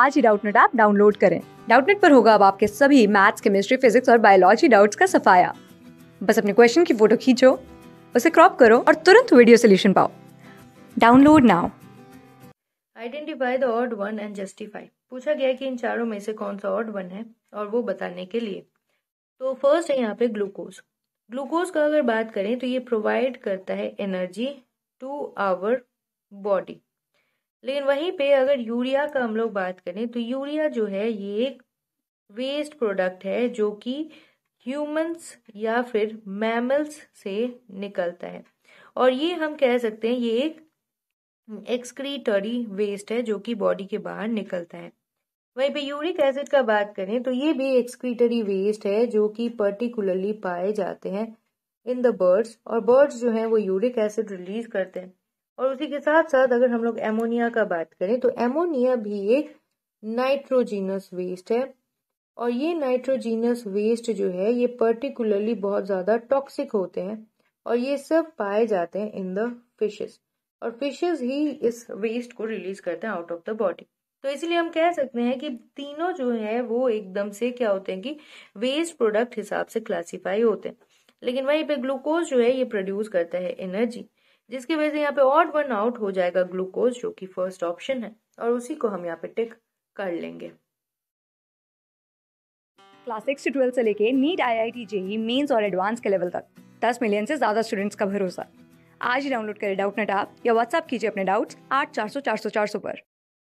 आज ही Doubtnut app download करें डाउटनेट पर होगा अब आपके सभी मैथ्स केमिस्ट्री फिजिक्स और बायोलॉजी डाउट्स का सफाया बस अपने क्वेश्चन की फोटो खींचो उसे क्रॉप करो और तुरंत वीडियो सोल्यूशन पाओ download now identify the odd one and justify पूछा गया कि इन चारों में से कौन सा ऑड वन है और वो बताने के लिए तो फर्स्ट है यहाँ पे ग्लूकोज ग्लूकोज का अगर बात करें तो ये प्रोवाइड करता है एनर्जी टू आवर बॉडी लेकिन वहीं पे अगर यूरिया का हम लोग बात करें तो यूरिया जो है ये एक वेस्ट प्रोडक्ट है जो कि ह्यूमंस या फिर मैमल्स से निकलता है और ये हम कह सकते हैं ये एक एक्सक्रीटरी वेस्ट है जो कि बॉडी के बाहर निकलता है वहीं पे यूरिक एसिड का बात करें तो ये भी एक्सक्रीटरी वेस्ट है जो कि पर्टिकुलरली पाए जाते हैं इन द बर्ड्स और बर्ड्स जो हैं वो यूरिक एसिड रिलीज करते हैं और उसी के साथ साथ अगर हम लोग एमोनिया का बात करें तो एमोनिया भी एक नाइट्रोजीनस वेस्ट है और ये नाइट्रोजीनस वेस्ट जो है ये पर्टिकुलरली बहुत ज़्यादा टॉक्सिक होते हैं और ये सब पाए जाते हैं इन द फिशेस और फिशेस ही इस वेस्ट को रिलीज करते हैं आउट ऑफ द बॉडी तो इसलिए हम कह सकते हैं कि तीनों जो है वो एकदम से क्या होते हैं कि वेस्ट प्रोडक्ट हिसाब से क्लासीफाई होते हैं लेकिन वहीं पे ग्लूकोज जो है ये प्रोड्यूस करता है एनर्जी जिसकी वजह से यहाँ पे ऑड वन आउट हो जाएगा ग्लूकोज जो कि फर्स्ट ऑप्शन है और उसी को हम यहाँ पे टिक कर लेंगे क्लास सिक्स से ट्वेल्थ से लेके NEET I I T JEE mains और एडवांस के लेवल तक दस मिलियन से ज़्यादा स्टूडेंट्स का भरोसा आज ही डाउनलोड करें डाउट नेट आप या व्हाट्सअप कीजिए अपने डाउट्स आठ चार सौ चार सौ चार सौ पर